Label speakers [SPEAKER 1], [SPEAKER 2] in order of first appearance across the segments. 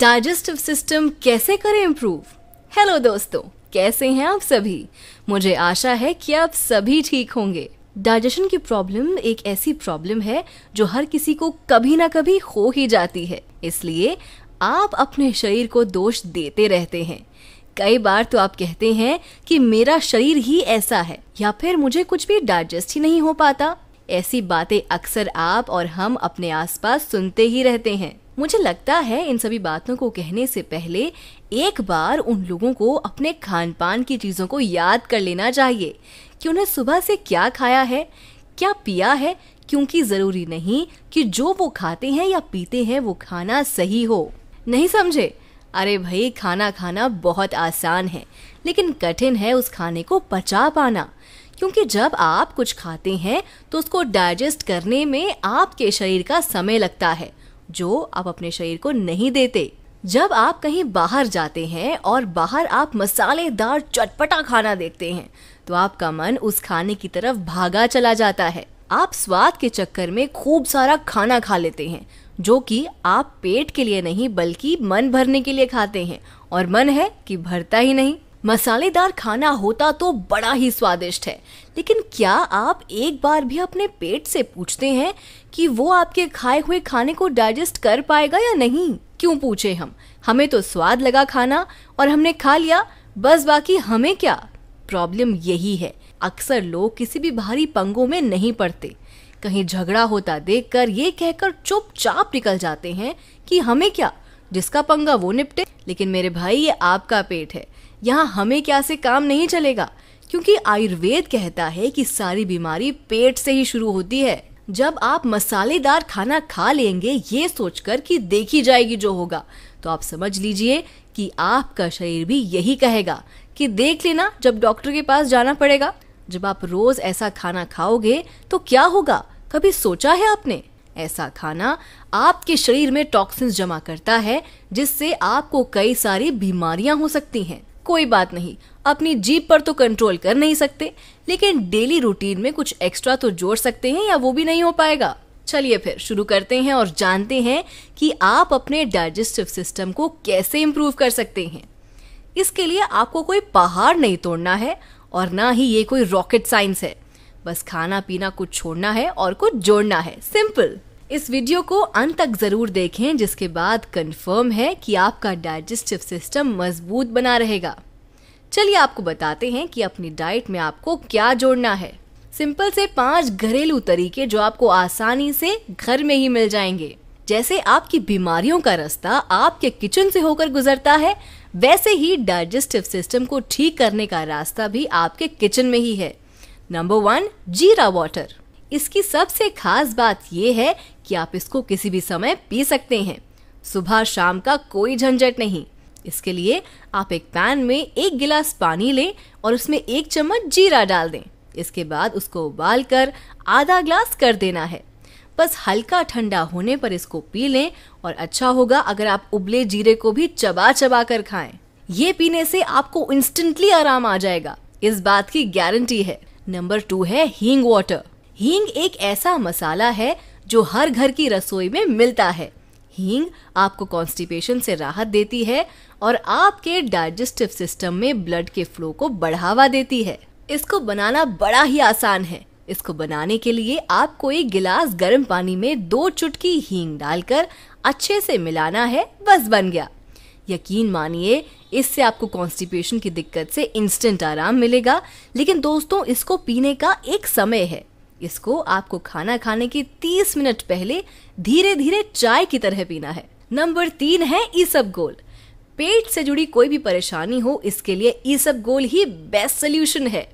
[SPEAKER 1] Digestive system कैसे करें improve hello दोस्तों कैसे हैं आप सभी मुझे आशा है कि आप सभी ठीक होंगे डाइजेशन की प्रॉब्लम एक ऐसी प्रॉब्लम है जो हर किसी को कभी ना कभी हो ही जाती है इसलिए आप अपने शरीर को दोष देते रहते हैं कई बार तो आप कहते हैं कि मेरा शरीर ही ऐसा है या फिर मुझे कुछ भी डाइजेस्ट ही नहीं हो पाता ऐसी बातें अक्सर आप और हम अपने आसपास सुनते ही रहते हैं मुझे लगता है इन सभी बातों को कहने से पहले एक बार उन लोगों को अपने खान पान की चीज़ों को याद कर लेना चाहिए कि उन्हें सुबह से क्या खाया है क्या पिया है क्योंकि ज़रूरी नहीं कि जो वो खाते हैं या पीते हैं वो खाना सही हो नहीं समझे अरे भाई खाना खाना बहुत आसान है लेकिन कठिन है उस खाने को पचा पाना क्योंकि जब आप कुछ खाते हैं तो उसको डाइजेस्ट करने में आपके शरीर का समय लगता है जो आप अपने शरीर को नहीं देते जब आप कहीं बाहर जाते हैं और बाहर आप मसालेदार चटपटा खाना देखते हैं तो आपका मन उस खाने की तरफ भागा चला जाता है आप स्वाद के चक्कर में खूब सारा खाना खा लेते हैं जो कि आप पेट के लिए नहीं बल्कि मन भरने के लिए खाते हैं और मन है कि भरता ही नहीं मसालेदार खाना होता तो बड़ा ही स्वादिष्ट है लेकिन क्या आप एक बार भी अपने पेट से पूछते हैं कि वो आपके खाए हुए खाने को डाइजेस्ट कर पाएगा या नहीं क्यों पूछे हम हमें तो स्वाद लगा खाना और हमने खा लिया बस बाकी हमें क्या प्रॉब्लम यही है अक्सर लोग किसी भी भारी पंगों में नहीं पड़ते कहीं झगड़ा होता देख कर ये कहकर चुपचाप निकल जाते हैं कि हमें क्या जिसका पंगा वो निपटे लेकिन मेरे भाई ये आपका पेट है यहाँ हमें क्या से काम नहीं चलेगा क्योंकि आयुर्वेद कहता है कि सारी बीमारी पेट से ही शुरू होती है जब आप मसालेदार खाना खा लेंगे ये सोचकर कि देखी जाएगी जो होगा तो आप समझ लीजिए कि आपका शरीर भी यही कहेगा कि देख लेना जब डॉक्टर के पास जाना पड़ेगा जब आप रोज ऐसा खाना खाओगे तो क्या होगा कभी सोचा है आपने ऐसा खाना आपके शरीर में टॉक्सिन्स जमा करता है जिससे आपको कई सारी बीमारियां हो सकती हैं कोई बात नहीं अपनी जीप पर तो कंट्रोल कर नहीं सकते लेकिन डेली रूटीन में कुछ एक्स्ट्रा तो जोड़ सकते हैं या वो भी नहीं हो पाएगा चलिए फिर शुरू करते हैं और जानते हैं कि आप अपने डाइजेस्टिव सिस्टम को कैसे इम्प्रूव कर सकते हैं इसके लिए आपको कोई पहाड़ नहीं तोड़ना है और ना ही ये कोई रॉकेट साइंस है बस खाना पीना कुछ छोड़ना है और कुछ जोड़ना है सिंपल इस वीडियो को अंत तक जरूर देखें जिसके बाद कंफर्म है कि आपका डाइजेस्टिव सिस्टम मजबूत बना रहेगा चलिए आपको बताते हैं कि अपनी डाइट में आपको क्या जोड़ना है सिंपल से पांच घरेलू तरीके जो आपको आसानी से घर में ही मिल जाएंगे जैसे आपकी बीमारियों का रास्ता आपके किचन से होकर गुजरता है वैसे ही डाइजेस्टिव सिस्टम को ठीक करने का रास्ता भी आपके किचन में ही है नंबर वन जीरा वाटर इसकी सबसे खास बात यह है कि आप इसको किसी भी समय पी सकते हैं सुबह शाम का कोई झंझट नहीं इसके लिए आप एक पैन में एक गिलास पानी लें और उसमें एक चम्मच जीरा डाल दें इसके बाद उसको उबाल कर आधा ग्लास कर देना है बस हल्का ठंडा होने पर इसको पी लें और अच्छा होगा अगर आप उबले जीरे को भी चबा चबा कर खाएं ये पीने से आपको इंस्टेंटली आराम आ जाएगा इस बात की गारंटी है नंबर टू है हींग वाटर हींग एक ऐसा मसाला है जो हर घर की रसोई में मिलता है हींग आपको कॉन्स्टिपेशन से राहत देती है और आपके डाइजेस्टिव सिस्टम में ब्लड के फ्लो को बढ़ावा देती है इसको बनाना बड़ा ही आसान है इसको बनाने के लिए आपको एक गिलास गर्म पानी में दो चुटकी हींग डालकर अच्छे से मिलाना है बस बन गया यकीन मानिए इससे आपको कॉन्स्टिपेशन की दिक्कत से इंस्टेंट आराम मिलेगा लेकिन दोस्तों इसको पीने का एक समय है इसको आपको खाना खाने के 30 मिनट पहले धीरे धीरे चाय की तरह पीना है नंबर तीन है ई सब गोल पेट से जुड़ी कोई भी परेशानी हो इसके लिए ई सब गोल ही बेस्ट सोल्यूशन है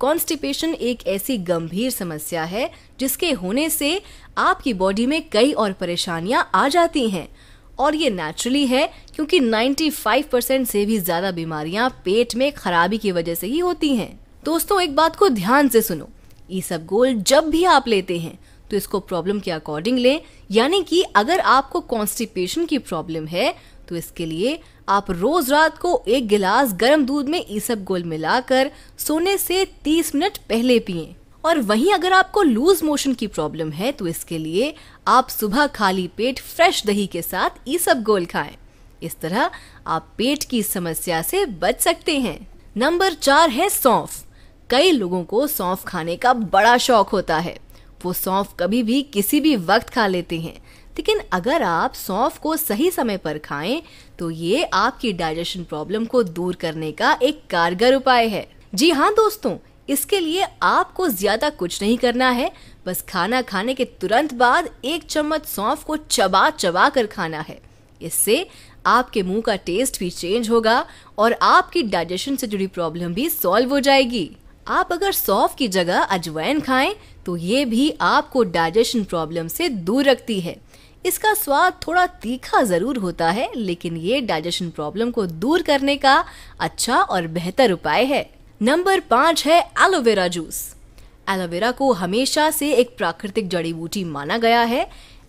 [SPEAKER 1] कॉन्स्टिपेशन एक ऐसी गंभीर समस्या है जिसके होने से आपकी बॉडी में कई और परेशानियां आ जाती हैं और ये नेचुरली है क्योंकि 95% से भी ज़्यादा बीमारियां पेट में खराबी की वजह से ही होती हैं दोस्तों एक बात को ध्यान से सुनो ई सब गोल जब भी आप लेते हैं तो इसको प्रॉब्लम के अकॉर्डिंग लें यानी कि अगर आपको कॉन्स्टिपेशन की प्रॉब्लम है तो इसके लिए आप रोज रात को एक गिलास गर्म दूध में ईसब गोल मिलाकर सोने से 30 मिनट पहले पिए और वहीं अगर आपको लूज मोशन की प्रॉब्लम है तो इसके लिए आप सुबह खाली पेट फ्रेश दही के साथ ईसब गोल खाएं। इस तरह आप पेट की समस्या से बच सकते हैं नंबर चार है सौंफ कई लोगों को सौंफ खाने का बड़ा शौक होता है वो सौंफ कभी भी किसी भी वक्त खा लेते हैं लेकिन अगर आप सौंफ को सही समय पर खाएं तो ये आपकी डाइजेशन प्रॉब्लम को दूर करने का एक कारगर उपाय है जी हाँ दोस्तों इसके लिए आपको ज्यादा कुछ नहीं करना है बस खाना खाने के तुरंत बाद एक चम्मच सौंफ को चबा चबा कर खाना है इससे आपके मुंह का टेस्ट भी चेंज होगा और आपकी डाइजेशन से जुड़ी प्रॉब्लम भी सॉल्व हो जाएगी आप अगर सौफ की जगह अजवाइन खाएं तो ये भी आपको डाइजेशन प्रॉब्लम से दूर रखती है इसका स्वाद थोड़ा तीखा ज़रूर होता है लेकिन ये डाइजेशन प्रॉब्लम को दूर करने का अच्छा और बेहतर उपाय है नंबर पाँच है एलोवेरा जूस एलोवेरा को हमेशा से एक प्राकृतिक जड़ी बूटी माना गया है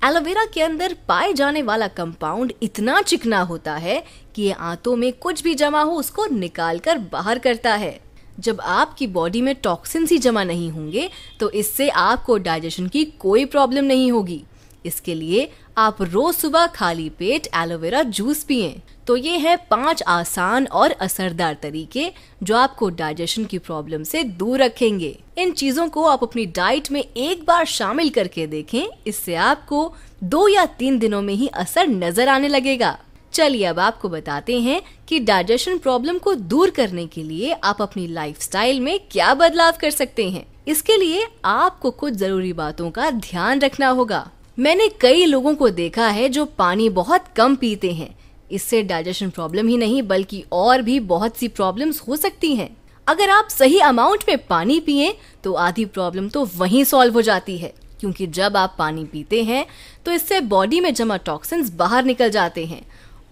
[SPEAKER 1] एलोवेरा के अंदर पाए जाने वाला कंपाउंड इतना चिकना होता है कि ये आंतों में कुछ भी जमा हो उसको निकाल कर बाहर करता है जब आपकी बॉडी में टॉक्सिन्स ही जमा नहीं होंगे तो इससे आपको डाइजेशन की कोई प्रॉब्लम नहीं होगी इसके लिए आप रोज सुबह खाली पेट एलोवेरा जूस पिए तो ये है पांच आसान और असरदार तरीके जो आपको डाइजेशन की प्रॉब्लम से दूर रखेंगे इन चीजों को आप अपनी डाइट में एक बार शामिल करके देखें इससे आपको दो या तीन दिनों में ही असर नजर आने लगेगा चलिए अब आपको बताते हैं कि डाइजेशन प्रॉब्लम को दूर करने के लिए आप अपनी लाइफस्टाइल में क्या बदलाव कर सकते हैं इसके लिए आपको कुछ जरूरी बातों का ध्यान रखना होगा मैंने कई लोगों को देखा है जो पानी बहुत कम पीते हैं इससे डाइजेशन प्रॉब्लम ही नहीं बल्कि और भी बहुत सी प्रॉब्लम्स हो सकती हैं अगर आप सही अमाउंट में पानी पिए तो आधी प्रॉब्लम तो वहीं सॉल्व हो जाती है क्योंकि जब आप पानी पीते हैं तो इससे बॉडी में जमा टॉक्सिन्स बाहर निकल जाते हैं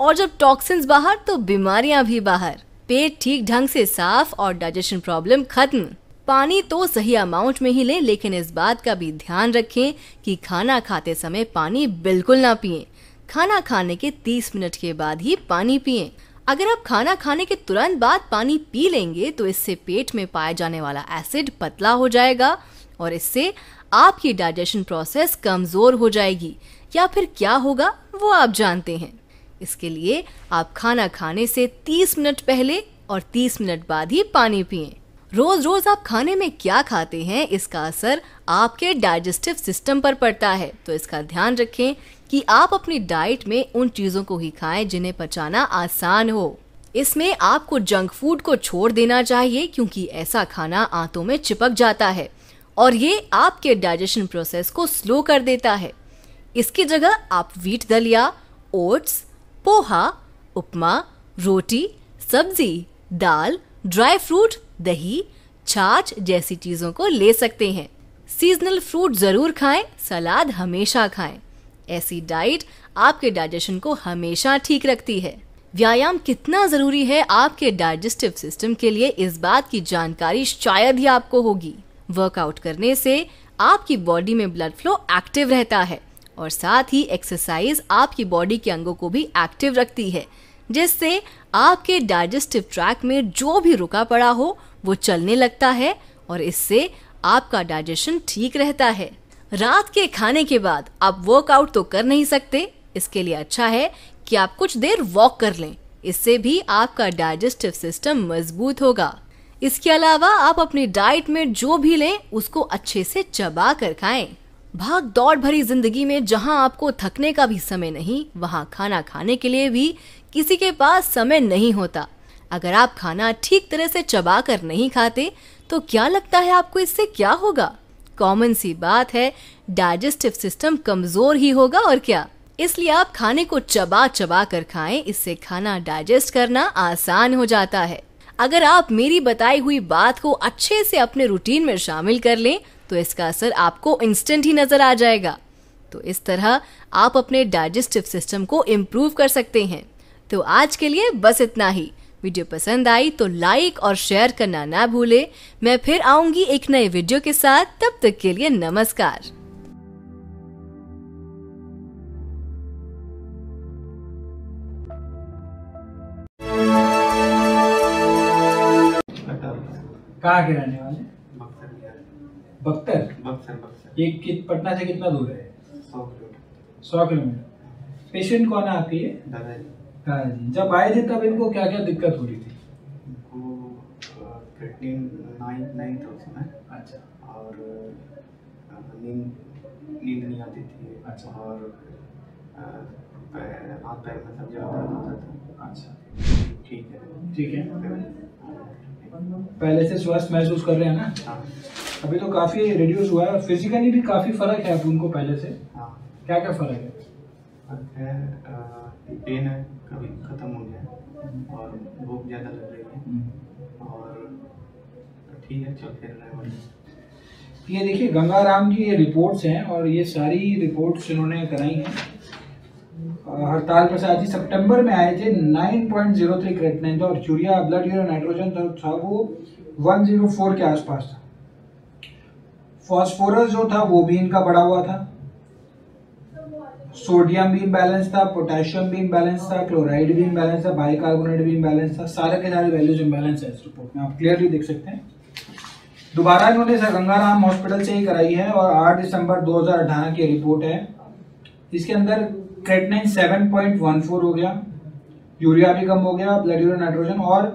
[SPEAKER 1] और जब टॉक्सिन्स बाहर तो बीमारियां भी बाहर पेट ठीक ढंग से साफ और डाइजेशन प्रॉब्लम खत्म पानी तो सही अमाउंट में ही लें लेकिन इस बात का भी ध्यान रखें कि खाना खाते समय पानी बिल्कुल ना पिए खाना खाने के 30 मिनट के बाद ही पानी पिए अगर आप खाना खाने के तुरंत बाद पानी पी लेंगे तो इससे पेट में पाया जाने वाला एसिड पतला हो जाएगा और इससे आपकी डाइजेशन प्रोसेस कमज़ोर हो जाएगी या फिर क्या होगा वो आप जानते हैं इसके लिए आप खाना खाने से 30 मिनट पहले और 30 मिनट बाद ही पानी पिए रोज रोज आप खाने में क्या खाते हैं इसका असर आपके डाइजेस्टिव सिस्टम पर पड़ता है तो इसका ध्यान रखें कि आप अपनी डाइट में उन चीजों को ही खाएं जिन्हें पचाना आसान हो इसमें आपको जंक फूड को छोड़ देना चाहिए क्योंकि ऐसा खाना आंतों में चिपक जाता है और ये आपके डाइजेशन प्रोसेस को स्लो कर देता है इसकी जगह आप वीट दलिया ओट्स पोहा उपमा रोटी सब्जी दाल ड्राई फ्रूट दही छाछ जैसी चीज़ों को ले सकते हैं सीजनल फ्रूट ज़रूर खाएं सलाद हमेशा खाएं ऐसी डाइट आपके डाइजेशन को हमेशा ठीक रखती है व्यायाम कितना ज़रूरी है आपके डाइजेस्टिव सिस्टम के लिए इस बात की जानकारी शायद ही आपको होगी वर्कआउट करने से आपकी बॉडी में ब्लड फ्लो एक्टिव रहता है और साथ ही एक्सरसाइज आपकी बॉडी के अंगों को भी एक्टिव रखती है जिससे आपके डाइजेस्टिव ट्रैक में जो भी रुका पड़ा हो वो चलने लगता है और इससे आपका डाइजेशन ठीक रहता है रात के खाने के बाद आप वर्कआउट तो कर नहीं सकते इसके लिए अच्छा है कि आप कुछ देर वॉक कर लें इससे भी आपका डाइजेस्टिव सिस्टम मजबूत होगा इसके अलावा आप अपनी डाइट में जो भी लें उसको अच्छे से चबा कर खाएं। भाग दौड़ भरी जिंदगी में जहां आपको थकने का भी समय नहीं वहां खाना खाने के लिए भी किसी के पास समय नहीं होता अगर आप खाना ठीक तरह से चबा कर नहीं खाते तो क्या लगता है आपको इससे क्या होगा कॉमन सी बात है डाइजेस्टिव सिस्टम कमजोर ही होगा और क्या इसलिए आप खाने को चबा चबा कर खाएं इससे खाना डाइजेस्ट करना आसान हो जाता है अगर आप मेरी बताई हुई बात को अच्छे से अपने रूटीन में शामिल कर लें तो इसका असर आपको इंस्टेंट ही नज़र आ जाएगा तो इस तरह आप अपने डाइजेस्टिव सिस्टम को इम्प्रूव कर सकते हैं तो आज के लिए बस इतना ही वीडियो पसंद आई तो लाइक और शेयर करना ना भूले मैं फिर आऊंगी एक नए वीडियो के साथ तब तक के लिए नमस्कार
[SPEAKER 2] के रहने वाले बक्सर ये कित, पटना से कितना दूर है सौ किलोमीटर पेशेंट कौन है आपके दादाजी जब आए थे तब इनको क्या क्या दिक्कत हो रही थी किडनी नाइन्थ अच्छा और नींद नींद नहीं आती थी अच्छा और हाथ पैर में सब ज़्यादा होता था अच्छा ठीक है ठीक है पहले से स्वस्थ महसूस कर रहे हैं ना हाँ अभी तो काफ़ी रिड्यूस हुआ है फिजिकली भी काफ़ी फ़र्क है उनको पहले से हाँ क्या क्या फ़र्क है पेन है कभी ख़त्म हो गया और भूख ज़्यादा लग रही है हम्म। और ठीक है चल फिर रहे ये देखिए गंगाराम जी ये रिपोर्ट्स हैं और ये सारी रिपोर्ट्स इन्होंने कराई
[SPEAKER 1] हैं
[SPEAKER 2] हड़ताल प्रसाद जी सितंबर में आए थे 9.03 क्रेटनाइन था और यूरिया ब्लड यूरिया नाइट्रोजन था वो 104 के आसपास था फॉस्फोरस जो था वो भी इनका बढ़ा हुआ था सोडियम भी इम्बैलेंस था पोटेशियम भी इम्बैलेंस था क्लोराइड भी इम्बैलेंस था बाइकार्बोनेट भी इम्बैलेंस था सारे के सारे वैल्यूज इम्बैलेंस है इस रिपोर्ट में आप क्लियरली देख सकते हैं दोबारा इन्होंने सर गंगाराम हॉस्पिटल से ही कराई है और 8 दिसंबर 2018 की रिपोर्ट है इसके अंदर वन 7.14 हो गया यूरिया भी कम हो गया ब्लड यूरिया नाइट्रोजन और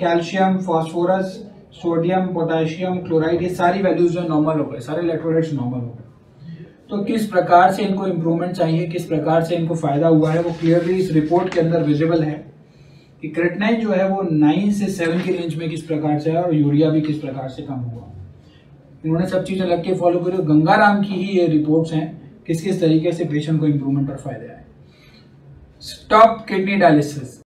[SPEAKER 2] calcium phosphorus sodium potassium chloride ये सारी वैल्यूज जो नॉर्मल हो गए सारे इलेक्ट्रोलाइट्स नॉर्मल हो गए तो किस प्रकार से इनको इम्प्रूवमेंट चाहिए किस प्रकार से इनको फ़ायदा हुआ है वो क्लियरली इस रिपोर्ट के अंदर विजिबल है कि क्रेटनाइन जो है वो नाइन से सेवन की रेंज में किस प्रकार से है और यूरिया भी किस प्रकार से कम हुआ इन्होंने सब चीज़ें लग के फॉलो करी और गंगाराम की ही ये रिपोर्ट्स हैं किस किस तरीके से पेशेंट को इम्प्रूवमेंट और फायदा है स्टॉप किडनी डायलिसिस